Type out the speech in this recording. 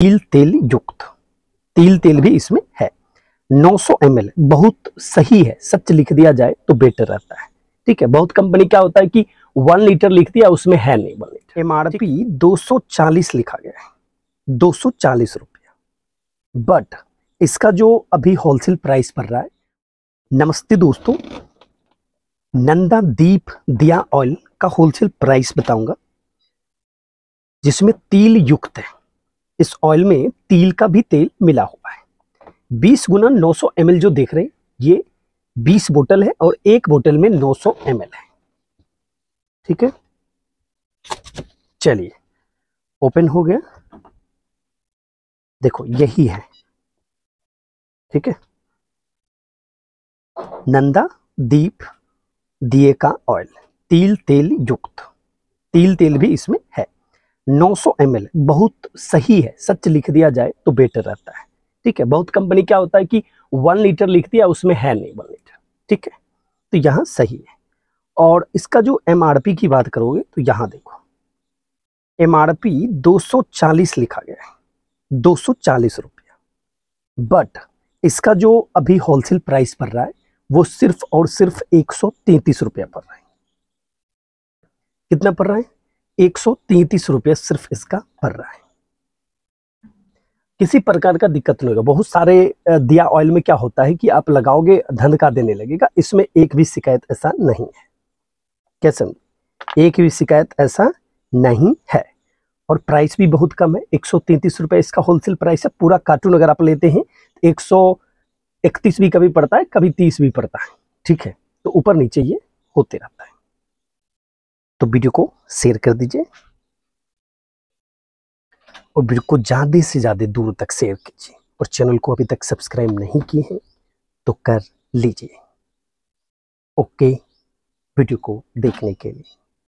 तिल तेल युक्त तिल तेल भी इसमें है 900 सौ बहुत सही है सच लिख दिया जाए तो बेटर रहता है ठीक है बहुत कंपनी क्या होता है कि वन लीटर लिख दिया उसमें है नहीं one litre M R P दो लिखा गया है दो रुपया बट इसका जो अभी होलसेल प्राइस पड़ रहा है नमस्ते दोस्तों नंदा दीप दिया ऑयल का होलसेल प्राइस बताऊंगा जिसमें तिल युक्त है इस ऑयल में तिल का भी तेल मिला हुआ है 20 गुना 900 सौ जो देख रहे हैं ये 20 बोतल है और एक बोतल में 900 सौ है ठीक है चलिए ओपन हो गया देखो यही है ठीक है नंदा दीप दिए का ऑयल तिल तेल युक्त तिल तेल भी इसमें है 900 ml बहुत सही है सच लिख दिया जाए तो बेटर रहता है ठीक है बहुत कंपनी क्या होता है कि वन लीटर लिख दिया उसमें है नहीं वन लीटर ठीक है तो यहाँ सही है और इसका जो एम की बात करोगे तो यहाँ देखो एम आर पी दो लिखा गया है दो रुपया बट इसका जो अभी होलसेल प्राइस पड़ रहा है वो सिर्फ और सिर्फ एक रुपया पड़ रहा है कितना पड़ रहा है एक सौ सिर्फ इसका पड़ रहा है किसी प्रकार का दिक्कत नहीं होगा बहुत सारे दिया ऑयल में क्या होता है कि आप लगाओगे का देने लगेगा इसमें एक भी शिकायत ऐसा नहीं है कैसे एक भी शिकायत ऐसा नहीं है और प्राइस भी बहुत कम है एक सौ इसका होलसेल प्राइस है पूरा कार्टून अगर आप लेते हैं तो एक सौ इकतीस भी कभी पड़ता है कभी तीस भी पड़ता है ठीक है तो ऊपर नीचे ये होते रहते तो वीडियो को शेयर कर दीजिए और वीडियो को ज़्यादा से ज़्यादा दूर तक शेयर कीजिए और चैनल को अभी तक सब्सक्राइब नहीं किए हैं तो कर लीजिए ओके वीडियो को देखने के लिए